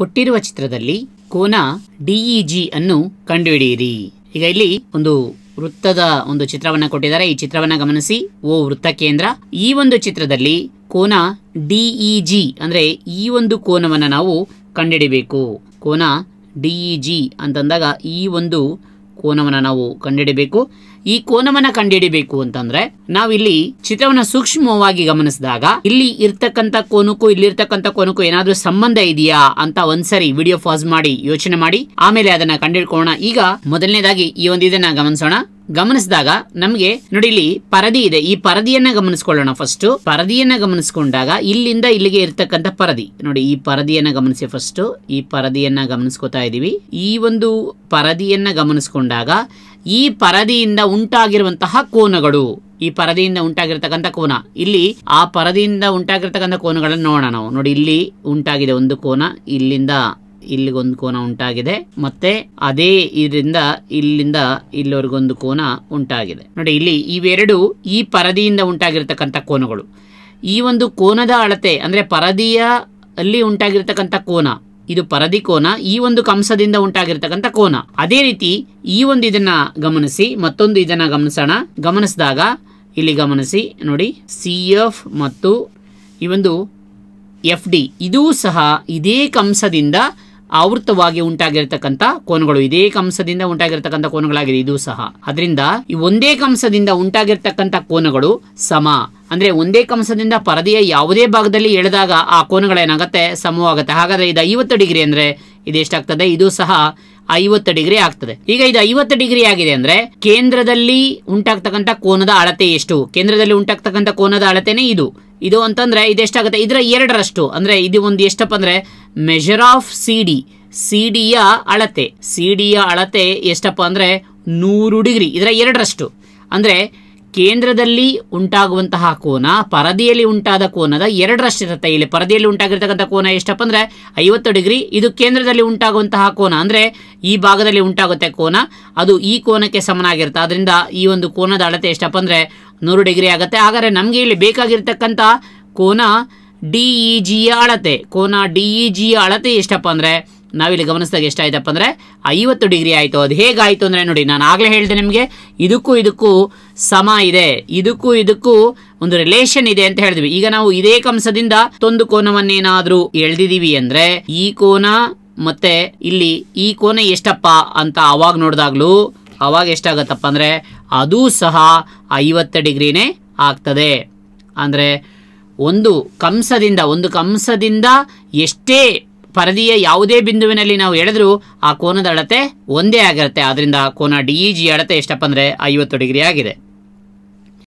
ಕೊಟ್ಟಿರುವ ಚಿತ್ರದಲ್ಲಿ ಕೋನ ಡಿಇಜಿ ಅನ್ನು ಕಂಡುಹಿಡಿಯಿರಿ ಈಗ ಇಲ್ಲಿ ಒಂದು ವೃತ್ತದ ಒಂದು ಚಿತ್ರವನ್ನ ಕೊಟ್ಟಿದ್ದಾರೆ ಈ ಚಿತ್ರವನ್ನ ಗಮನಿಸಿ ಓ ವೃತ್ತ ಕೇಂದ್ರ ಈ ಒಂದು ಚಿತ್ರದಲ್ಲಿ ಕೋನ ಡಿಇಜಿ ಅಂದ್ರೆ ಈ ಒಂದು ಕೋನವನ್ನ ನಾವು ಕಂಡುಹಿಡಿಬೇಕು ಕೋನ ಡಿಇಜಿ ಅಂತಂದಾಗ ಈ ಒಂದು ಕೋನವನ್ನು ನಾವು ಕಂಡುಹಿಡಿಬೇಕು ಈ ಕೋನವನ್ನ ಕಂಡುಹಿಡಿಬೇಕು ಅಂತಂದ್ರೆ ನಾವಿಲ್ಲಿ ಚಿತ್ರವನ್ನ ಸೂಕ್ಷ್ಮವಾಗಿ ಗಮನಿಸಿದಾಗ ಇಲ್ಲಿ ಇರ್ತಕ್ಕಂಥ ಕೋನಕ್ಕೂ ಇಲ್ಲಿ ಕೋನಕ್ಕೂ ಏನಾದ್ರೂ ಸಂಬಂಧ ಇದೆಯಾ ಅಂತ ಒಂದ್ಸರಿ ವಿಡಿಯೋ ಪಾಸ್ ಮಾಡಿ ಯೋಚನೆ ಮಾಡಿ ಆಮೇಲೆ ಅದನ್ನ ಕಂಡಿಡ್ಕೋಣ ಈಗ ಮೊದಲನೇದಾಗಿ ಈ ಒಂದು ಇದನ್ನ ಗಮನಿಸೋಣ ಗಮನಿಸಿದಾಗ ನಮಗೆ ನೋಡಿ ಇಲ್ಲಿ ಪರದಿ ಇದೆ ಈ ಪರದಿಯನ್ನ ಗಮನಿಸ್ಕೊಳ್ಳೋಣ ಫಸ್ಟ್ ಪರದಿಯನ್ನ ಗಮನಿಸ್ಕೊಂಡಾಗ ಇಲ್ಲಿಂದ ಇಲ್ಲಿಗೆ ಇರ್ತಕ್ಕಂಥ ಪರದಿ ನೋಡಿ ಈ ಪರದಿಯನ್ನ ಗಮನಿಸಿ ಫಸ್ಟ್ ಈ ಪರದಿಯನ್ನ ಗಮನಿಸ್ಕೊತಾ ಇದೀವಿ ಈ ಒಂದು ಪರದಿಯನ್ನ ಗಮನಿಸ್ಕೊಂಡಾಗ ಈ ಪರದಿಯಿಂದ ಉಂಟಾಗಿರುವಂತಹ ಕೋನಗಳು ಈ ಪರದಿಯಿಂದ ಉಂಟಾಗಿರ್ತಕ್ಕಂಥ ಕೋನ ಇಲ್ಲಿ ಆ ಪರದಿಯಿಂದ ಉಂಟಾಗಿರ್ತಕ್ಕಂಥ ಕೋನಗಳನ್ನು ನೋಡೋಣ ನಾವು ನೋಡಿ ಇಲ್ಲಿ ಉಂಟಾಗಿದೆ ಒಂದು ಕೋನ ಇಲ್ಲಿಂದ ಇಲ್ಲಿಗೊಂದು ಕೋನ ಉಂಟಾಗಿದೆ ಮತ್ತೆ ಅದೇ ಇದರಿಂದ ಇಲ್ಲಿಂದ ಇಲ್ಲಿವರೆಗೊಂದು ಕೋನ ಉಂಟಾಗಿದೆ ನೋಡಿ ಇಲ್ಲಿ ಇವೆರಡು ಈ ಪರದಿಯಿಂದ ಉಂಟಾಗಿರ್ತಕ್ಕಂಥ ಕೋನಗಳು ಈ ಒಂದು ಕೋನದ ಅಳತೆ ಅಂದರೆ ಪರದಿಯ ಅಲ್ಲಿ ಉಂಟಾಗಿರ್ತಕ್ಕಂಥ ಕೋನ ಇದು ಪರದಿ ಕೋನ ಈ ಒಂದು ಕಂಸದಿಂದ ಉಂಟಾಗಿರ್ತಕ್ಕಂಥ ಕೋನ ಅದೇ ರೀತಿ ಈ ಒಂದು ಇದನ್ನ ಗಮನಿಸಿ ಮತ್ತೊಂದು ಇದನ್ನ ಗಮನಿಸೋಣ ಗಮನಿಸಿದಾಗ ಇಲ್ಲಿ ಗಮನಿಸಿ ನೋಡಿ ಸಿ ಎಫ್ ಮತ್ತು ಈ ಒಂದು ಎಫ್ ಡಿ ಇದೂ ಸಹ ಇದೇ ಕಂಸದಿಂದ ಆವೃತವಾಗಿ ಉಂಟಾಗಿರ್ತಕ್ಕಂಥ ಕೋನಗಳು ಇದೇ ಕಂಸದಿಂದ ಉಂಟಾಗಿರ್ತಕ್ಕಂಥ ಕೋನಗಳಾಗಿದೆ ಇದು ಸಹ ಅದರಿಂದ ಈ ಒಂದೇ ಕಂಸದಿಂದ ಉಂಟಾಗಿರ್ತಕ್ಕಂಥ ಕೋನಗಳು ಸಮ ಅಂದ್ರೆ ಒಂದೇ ಕಂಸದಿಂದ ಪರದೆಯ ಯಾವುದೇ ಭಾಗದಲ್ಲಿ ಎಳೆದಾಗ ಆ ಕೋನಗಳೇನಾಗುತ್ತೆ ಸಮವಾಗುತ್ತೆ ಹಾಗಾದ್ರೆ ಇದು ಐವತ್ತು ಡಿಗ್ರಿ ಅಂದ್ರೆ ಎಷ್ಟಾಗ್ತದೆ ಇದು ಸಹ ಐವತ್ತು ಡಿಗ್ರಿ ಆಗ್ತದೆ ಈಗ ಇದು ಐವತ್ತು ಡಿಗ್ರಿ ಆಗಿದೆ ಅಂದ್ರೆ ಕೇಂದ್ರದಲ್ಲಿ ಉಂಟಾಗ್ತಕ್ಕಂಥ ಕೋನದ ಅಳತೆ ಎಷ್ಟು ಕೇಂದ್ರದಲ್ಲಿ ಉಂಟಾಗ್ತಕ್ಕಂಥ ಕೋನದ ಅಳತೆನೇ ಇದು ಇದು ಅಂತಂದರೆ ಎಷ್ಟಾಗುತ್ತೆ ಇದರ ಎರಡರಷ್ಟು ಅಂದರೆ ಇದು ಒಂದು ಎಷ್ಟಪ್ಪ ಅಂದರೆ measure of C D C ಡಿಯ ಅಳತೆ ಸಿ ಡಿಯ ಅಳತೆ ಎಷ್ಟಪ್ಪ ಅಂದರೆ ನೂರು ಡಿಗ್ರಿ ಇದರ ಎರಡರಷ್ಟು ಅಂದರೆ ಕೇಂದ್ರದಲ್ಲಿ ಉಂಟಾಗುವಂತಹ ಕೋನ ಪರದೆಯಲ್ಲಿ ಉಂಟಾದ ಕೋನದ ಇರುತ್ತೆ ಇಲ್ಲಿ ಪರದೆಯಲ್ಲಿ ಉಂಟಾಗಿರ್ತಕ್ಕಂಥ ಕೋನ ಎಷ್ಟಪ್ಪ ಅಂದರೆ ಐವತ್ತು ಡಿಗ್ರಿ ಇದು ಕೇಂದ್ರದಲ್ಲಿ ಉಂಟಾಗುವಂತಹ ಕೋನ ಅಂದರೆ ಈ ಭಾಗದಲ್ಲಿ ಉಂಟಾಗುತ್ತೆ ಕೋನ ಅದು ಈ ಕೋನಕ್ಕೆ ಸಮನಾಗಿರುತ್ತೆ ಅದರಿಂದ ಈ ಒಂದು ಕೋನದ ಅಳತೆ ಎಷ್ಟಪ್ಪ ಅಂದರೆ ನೂರು ಡಿಗ್ರಿ ಆಗುತ್ತೆ ಆದರೆ ನಮಗೆ ಇಲ್ಲಿ ಬೇಕಾಗಿರ್ತಕ್ಕಂಥ ಕೋನ ಡಿ ಇ ಜಿಯ ಅಳತೆ ಕೋನ ಡಿ ಇ ಜಿಯ ಅಳತೆ ಎಷ್ಟಪ್ಪ ಅಂದರೆ ನಾವಿಲ್ಲಿ ಗಮನಿಸಿದಾಗ ಎಷ್ಟಾಯ್ತಪ್ಪ ಅಂದರೆ ಐವತ್ತು ಡಿಗ್ರಿ ಆಯಿತು ಅದು ಹೇಗಾಯಿತು ಅಂದರೆ ನೋಡಿ ನಾನು ಆಗಲೇ ಹೇಳಿದೆ ನಿಮಗೆ ಇದಕ್ಕೂ ಇದಕ್ಕೂ ಸಮ ಇದೆ ಇದಕ್ಕೂ ಇದಕ್ಕೂ ಒಂದು ರಿಲೇಷನ್ ಇದೆ ಅಂತ ಹೇಳಿದ್ವಿ ಈಗ ನಾವು ಇದೇ ಕಂಸದಿಂದ ತೊಂದು ಕೋನವನ್ನೇನಾದರೂ ಎಳ್ದಿದೀವಿ ಅಂದರೆ ಈ ಕೋನ ಮತ್ತೆ ಇಲ್ಲಿ ಈ ಕೋನ ಎಷ್ಟಪ್ಪ ಅಂತ ಅವಾಗ ನೋಡಿದಾಗ್ಲೂ ಅವಾಗ ಎಷ್ಟಾಗತ್ತಪ್ಪ ಅಂದರೆ ಅದೂ ಸಹ ಐವತ್ತು ಡಿಗ್ರಿನೇ ಆಗ್ತದೆ ಅಂದರೆ ಒಂದು ಕಂಸದಿಂದ ಒಂದು ಕಂಸದಿಂದ ಎಷ್ಟೇ ಪರದಿಯ ಯಾವುದೇ ಬಿಂದುವಿನಲ್ಲಿ ನಾವು ಎಳೆದರೂ ಆ ಕೋನದ ಅಳತೆ ಒಂದೇ ಆಗಿರುತ್ತೆ ಆದ್ದರಿಂದ ಕೋನ ಡಿ ಜಿ ಅಳತೆ ಎಷ್ಟಪ್ಪ ಅಂದರೆ ಐವತ್ತು ಡಿಗ್ರಿ ಆಗಿದೆ